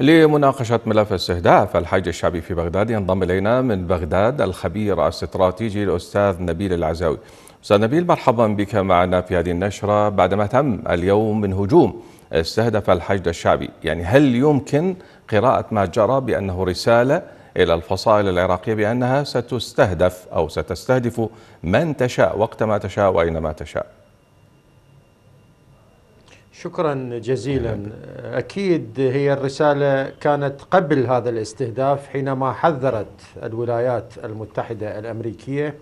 لمناقشة ملف استهداف الحج الشعبي في بغداد ينضم إلينا من بغداد الخبير الاستراتيجي الأستاذ نبيل العزاوي أستاذ نبيل مرحبا بك معنا في هذه النشرة بعدما تم اليوم من هجوم استهدف الحشد الشعبي يعني هل يمكن قراءة ما جرى بأنه رسالة إلى الفصائل العراقية بأنها ستستهدف أو ستستهدف من تشاء وقتما تشاء وأينما تشاء شكرا جزيلا أكيد هي الرسالة كانت قبل هذا الاستهداف حينما حذرت الولايات المتحدة الأمريكية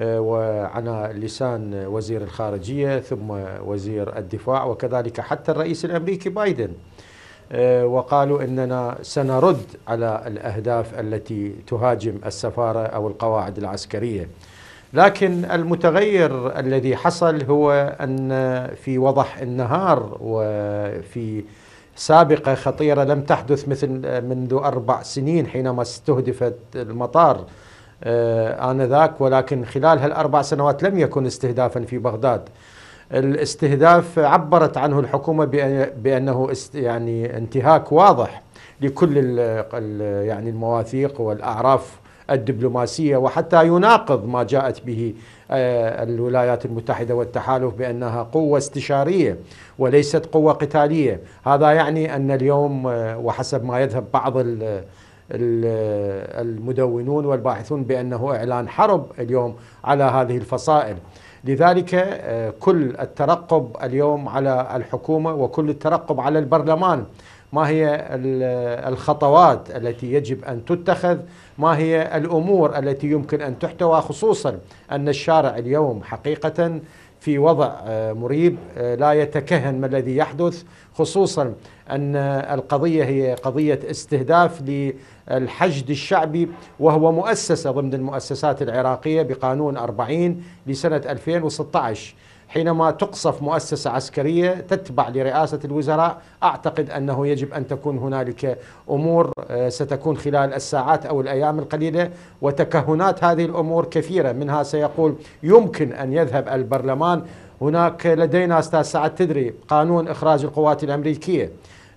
آه، وعلى لسان وزير الخارجية ثم وزير الدفاع وكذلك حتى الرئيس الأمريكي بايدن آه، وقالوا اننا سنرد على الاهداف التي تهاجم السفاره او القواعد العسكريه لكن المتغير الذي حصل هو ان في وضح النهار وفي سابقه خطيره لم تحدث مثل منذ اربع سنين حينما استهدفت المطار آه، آنذاك ولكن خلال هالأربع سنوات لم يكن استهدافا في بغداد الاستهداف عبرت عنه الحكومة بأنه يعني انتهاك واضح لكل يعني المواثيق والأعراف الدبلوماسية وحتى يناقض ما جاءت به آه، الولايات المتحدة والتحالف بأنها قوة استشارية وليست قوة قتالية هذا يعني أن اليوم آه، وحسب ما يذهب بعض المدونون والباحثون بأنه إعلان حرب اليوم على هذه الفصائل لذلك آه، كل الترقب اليوم على الحكومة وكل الترقب على البرلمان ما هي الخطوات التي يجب أن تتخذ ما هي الأمور التي يمكن أن تحتوى خصوصا أن الشارع اليوم حقيقة في وضع آه، مريب آه، لا يتكهن ما الذي يحدث خصوصا أن القضية هي قضية استهداف للحشد الشعبي وهو مؤسسة ضمن المؤسسات العراقية بقانون 40 لسنة 2016 حينما تقصف مؤسسة عسكرية تتبع لرئاسة الوزراء أعتقد أنه يجب أن تكون هنالك أمور آه، ستكون خلال الساعات أو الأيام القليلة وتكهنات هذه الأمور كثيرة منها سيقول يمكن أن يذهب البرلمان هناك لدينا أستاذ سعد تدري قانون إخراج القوات الأمريكية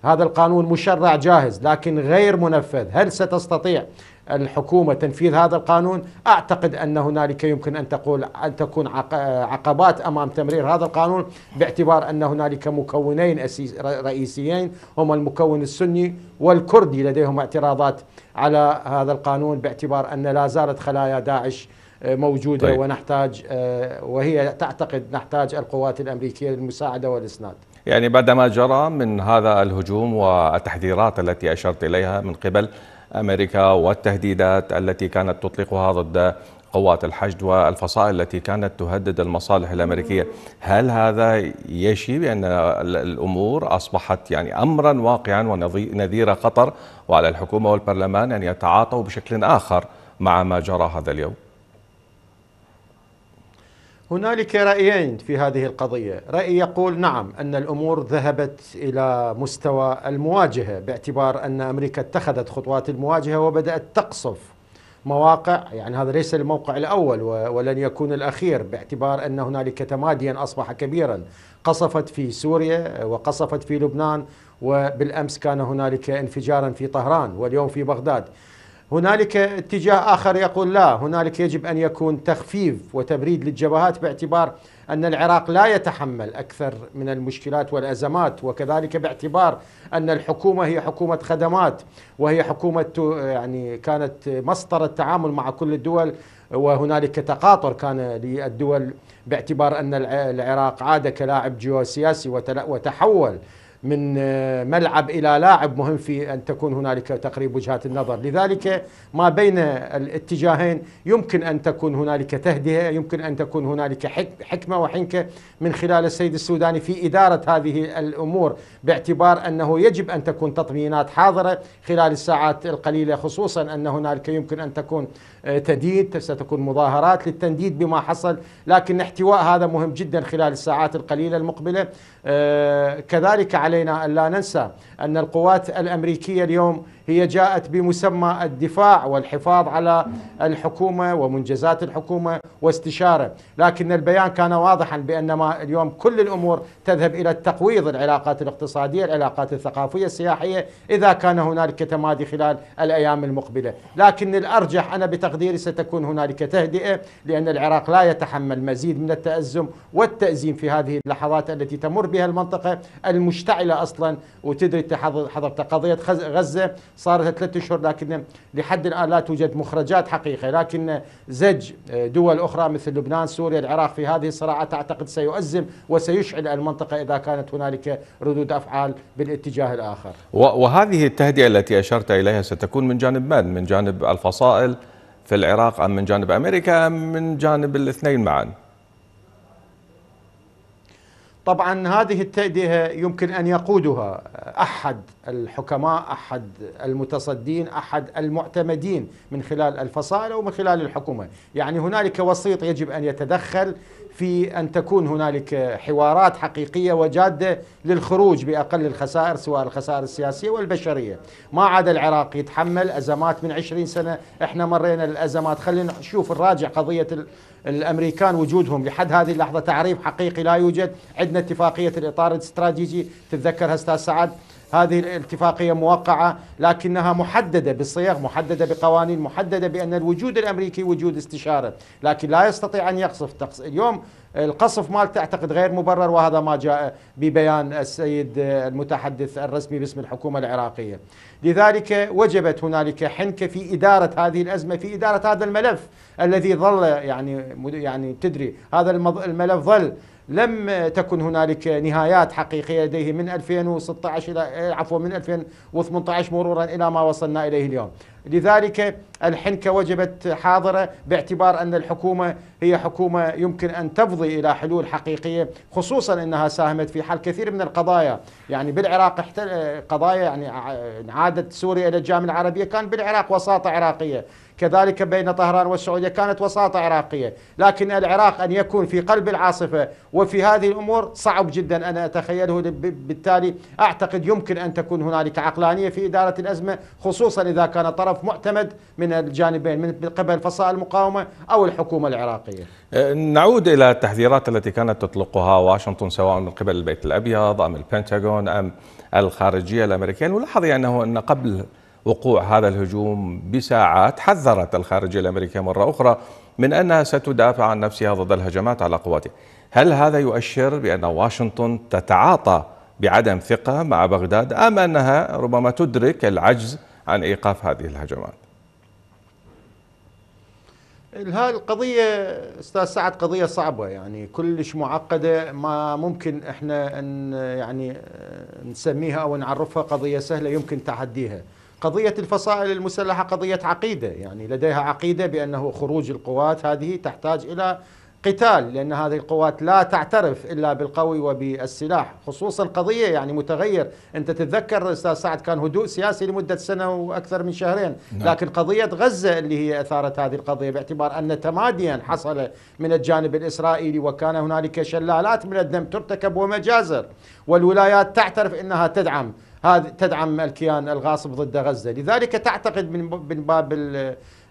هذا القانون مشرع جاهز لكن غير منفذ هل ستستطيع الحكومة تنفيذ هذا القانون أعتقد أن هنالك يمكن أن تقول أن تكون عقبات أمام تمرير هذا القانون باعتبار أن هنالك مكونين رئيسيين هما المكون السني والكردي لديهم اعتراضات على هذا القانون باعتبار أن لا زالت خلايا داعش موجودة طيب. ونحتاج آه، وهي تعتقد نحتاج القوات الأمريكية للمساعدة والإسناد يعني بعد ما جرى من هذا الهجوم والتحذيرات التي أشرت إليها من قبل أمريكا والتهديدات التي كانت تطلقها ضد قوات الحشد والفصائل التي كانت تهدد المصالح الأمريكية هل هذا يشي بأن الأمور أصبحت يعني أمرا واقعا ونذير قطر وعلى الحكومة والبرلمان أن يتعاطوا بشكل آخر مع ما جرى هذا اليوم هنالك رأيين في هذه القضية رأي يقول نعم أن الأمور ذهبت إلى مستوى المواجهة باعتبار أن أمريكا اتخذت خطوات المواجهة وبدأت تقصف مواقع يعني هذا ليس الموقع الأول ولن يكون الأخير باعتبار أن هنالك تماديا أصبح كبيرا قصفت في سوريا وقصفت في لبنان وبالأمس كان هنالك انفجارا في طهران واليوم في بغداد هنالك اتجاه آخر يقول لا هنالك يجب أن يكون تخفيف وتبريد للجبهات باعتبار أن العراق لا يتحمل أكثر من المشكلات والأزمات وكذلك باعتبار أن الحكومة هي حكومة خدمات وهي حكومة يعني كانت مصدر التعامل مع كل الدول وهنالك تقاطر كان للدول باعتبار أن العراق عاد كلاعب جيوسياسي وتحول من آه، ملعب الى لاعب مهم في ان تكون هنالك تقريب وجهات النظر، لذلك ما بين الاتجاهين يمكن ان تكون هنالك تهدئه، يمكن ان تكون هنالك حكمه وحنكه من خلال السيد السوداني في اداره هذه الامور باعتبار انه يجب ان تكون تطمينات حاضره خلال الساعات القليله خصوصا ان هنالك يمكن ان تكون آه، تديد ستكون مظاهرات للتنديد بما حصل، لكن احتواء هذا مهم جدا خلال الساعات القليله المقبله آه، كذلك علينا أن لا ننسى أن القوات الأمريكية اليوم هي جاءت بمسمى الدفاع والحفاظ على الحكومه ومنجزات الحكومه واستشاره، لكن البيان كان واضحا بان ما اليوم كل الامور تذهب الى التقويض العلاقات الاقتصاديه، العلاقات الثقافيه، السياحيه، اذا كان هنالك تمادي خلال الايام المقبله، لكن الارجح انا بتقديري ستكون هنالك تهدئه لان العراق لا يتحمل مزيد من التازم والتازيم في هذه اللحظات التي تمر بها المنطقه المشتعله اصلا وتدري حضرتك قضيه غزه صار لها ثلاثة أشهر لكن لحد الآن لا توجد مخرجات حقيقة لكن زج دول أخرى مثل لبنان سوريا العراق في هذه الصراعات أعتقد سيؤزم وسيشعل المنطقة إذا كانت هنالك ردود أفعال بالاتجاه الآخر وهذه التهدئة التي أشرت إليها ستكون من جانب من؟ من جانب الفصائل في العراق أم من جانب أمريكا أم من جانب الاثنين معاً؟ طبعا هذه التهدئة يمكن أن يقودها أحد الحكماء أحد المتصدين أحد المعتمدين من خلال الفصائل أو من خلال الحكومة يعني هنالك وسيط يجب أن يتدخل في أن تكون هنالك حوارات حقيقية وجادة للخروج بأقل الخسائر سواء الخسائر السياسية والبشرية ما عاد العراق يتحمل أزمات من عشرين سنة إحنا مرينا الأزمات خلينا نشوف الراجع قضية الأمريكان وجودهم لحد هذه اللحظة تعريف حقيقي لا يوجد عندنا اتفاقية الإطار الاستراتيجي تتذكرها أستاذ سعد هذه الاتفاقية موقعة لكنها محددة بصيغ محددة بقوانين محددة بأن الوجود الأمريكي وجود استشارة لكن لا يستطيع أن يقصف تقص... اليوم القصف مال تعتقد غير مبرر وهذا ما جاء ببيان السيد المتحدث الرسمي باسم الحكومة العراقية لذلك وجبت هنالك حنكة في إدارة هذه الأزمة في إدارة هذا الملف الذي ظل يعني يعني تدري هذا الملف ظل لم تكن هنالك نهايات حقيقيه لديه من 2016 الى عفوا من 2018 مرورا الى ما وصلنا اليه اليوم لذلك الحنكة وجبت حاضرة باعتبار أن الحكومة هي حكومة يمكن أن تفضي إلى حلول حقيقية خصوصا أنها ساهمت في حل كثير من القضايا يعني بالعراق قضايا يعني عادت سوريا إلى الجامعة العربية كان بالعراق وساطة عراقية كذلك بين طهران والسعودية كانت وساطة عراقية لكن العراق أن يكون في قلب العاصفة وفي هذه الأمور صعب جدا أن أتخيله بالتالي أعتقد يمكن أن تكون هنالك عقلانية في إدارة الأزمة خصوصا إذا كان طرف طرف معتمد من الجانبين من قبل فصائل المقاومة أو الحكومة العراقية أه، نعود إلى التحذيرات التي كانت تطلقها واشنطن سواء من قبل البيت الأبيض أم البنتاغون أم الخارجية الأمريكية نلاحظ يعني أنه أن قبل وقوع هذا الهجوم بساعات حذرت الخارجية الأمريكية مرة أخرى من أنها ستدافع عن نفسها ضد الهجمات على قواتها هل هذا يؤشر بأن واشنطن تتعاطى بعدم ثقة مع بغداد أم أنها ربما تدرك العجز عن ايقاف هذه الهجمات هذه القضية استاذ سعد قضية صعبة يعني كلش معقدة ما ممكن احنا ان يعني آه، نسميها او نعرفها قضية سهلة يمكن تحديها. قضية الفصائل المسلحة قضية عقيدة يعني لديها عقيدة بأنه خروج القوات هذه تحتاج إلى قتال لأن هذه القوات لا تعترف إلا بالقوي وبالسلاح خصوصا قضية يعني متغير أنت تتذكر أستاذ سعد كان هدوء سياسي لمدة سنة وأكثر من شهرين نعم. لكن قضية غزة اللي هي أثارت هذه القضية باعتبار أن تماديا حصل من الجانب الإسرائيلي وكان هنالك شلالات من الدم ترتكب ومجازر والولايات تعترف أنها تدعم هذه تدعم الكيان الغاصب ضد غزة لذلك تعتقد من باب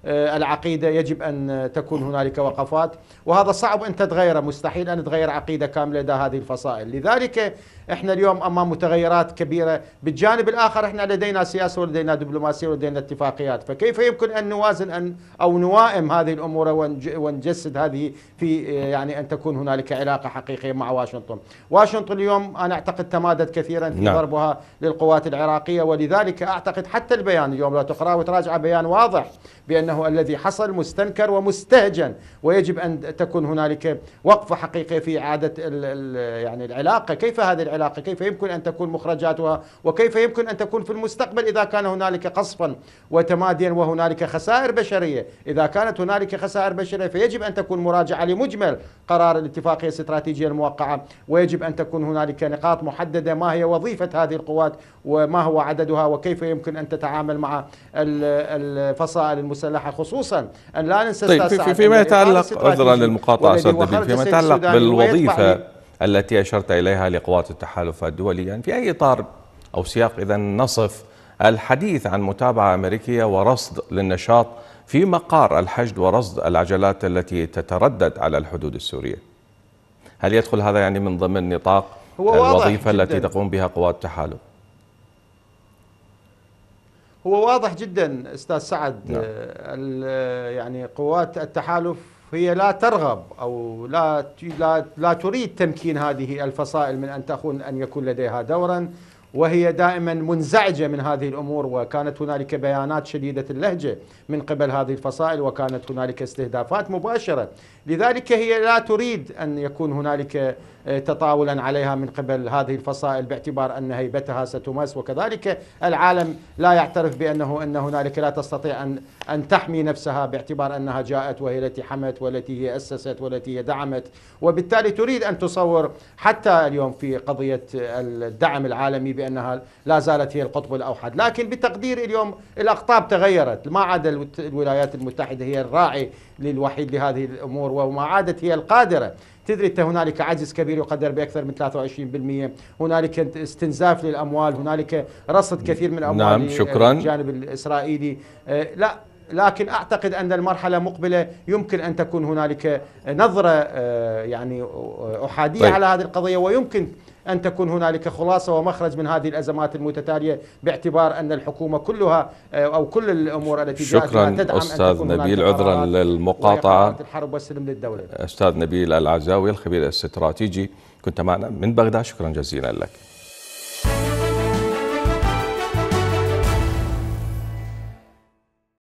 آه، العقيدة يجب أن تكون هنالك وقفات وهذا صعب أن تتغير مستحيل أن تغير عقيدة كاملة لدى هذه الفصائل لذلك إحنا اليوم أمام متغيرات كبيرة بالجانب الآخر إحنا لدينا سياسة ولدينا دبلوماسية ولدينا اتفاقيات فكيف يمكن أن نوازن أن أو نوائم هذه الأمور ونجسد هذه في آه، يعني أن تكون هنالك علاقة حقيقية مع واشنطن واشنطن اليوم أنا أعتقد تمادت كثيرا في نعم. ضربها للقوات العراقية ولذلك أعتقد حتى البيان اليوم لو تقرأ وتراجع بيان واضح بأنه انه الذي حصل مستنكر ومستهجن ويجب أن تكون هنالك وقفة حقيقية في إعادة ال ال يعني العلاقة كيف هذه العلاقة كيف يمكن أن تكون مخرجاتها وكيف يمكن أن تكون في المستقبل إذا كان هنالك قصفا وتماديا وهنالك خسائر بشرية إذا كانت هنالك خسائر بشرية فيجب أن تكون مراجعة لمجمل قرار الاتفاقية الاستراتيجية الموقعة ويجب أن تكون هنالك نقاط محددة ما هي وظيفة هذه القوات وما هو عددها وكيف يمكن أن تتعامل مع الفصائل المسلحة المسلحه خصوصا ان لا ننسى طيب في فيما يتعلق عذرا للمقاطعه استاذ فيما يتعلق بالوظيفه التي اشرت اليها لقوات التحالف الدولي يعني في اي اطار او سياق اذا نصف الحديث عن متابعه امريكيه ورصد للنشاط في مقار الحشد ورصد العجلات التي تتردد على الحدود السوريه. هل يدخل هذا يعني من ضمن نطاق الوظيفه التي تقوم بها قوات التحالف؟ هو واضح جدا استاذ سعد نعم. آه، آه، يعني قوات التحالف هي لا ترغب او لا لا لا تريد تمكين هذه الفصائل من ان تكون ان يكون لديها دورا وهي دائما منزعجه من هذه الامور وكانت هنالك بيانات شديده اللهجه من قبل هذه الفصائل وكانت هنالك استهدافات مباشره لذلك هي لا تريد ان يكون هنالك آه، تطاولا عليها من قبل هذه الفصائل باعتبار أن هيبتها ستمس وكذلك العالم لا يعترف بأنه أن هنالك لا تستطيع أن أن تحمي نفسها باعتبار أنها جاءت وهي التي حمت والتي هي أسست والتي هي دعمت وبالتالي تريد أن تصور حتى اليوم في قضية الدعم العالمي بأنها لا زالت هي القطب الأوحد لكن بتقدير اليوم الأقطاب تغيرت ما عاد الولايات المتحدة هي الراعي للوحيد لهذه الأمور وما عادت هي القادرة تدري انت هنالك عجز كبير يقدر باكثر من 23% هنالك استنزاف للاموال هنالك رصد كثير من الاموال نعم شكرا الجانب الاسرائيلي آه، لا لكن اعتقد ان المرحله مقبله يمكن ان تكون هنالك نظره آه، يعني احاديه طيب. على هذه القضيه ويمكن أن تكون هنالك خلاصة ومخرج من هذه الأزمات المتتالية باعتبار أن الحكومة كلها آه، أو كل الأمور التي شكرا تدعم أستاذ أن تكون نبيل عذرا للمقاطعة الحرب والسلم للدولة أستاذ نبيل العزاوي الخبير الاستراتيجي كنت معنا من بغداد شكرا جزيلا لك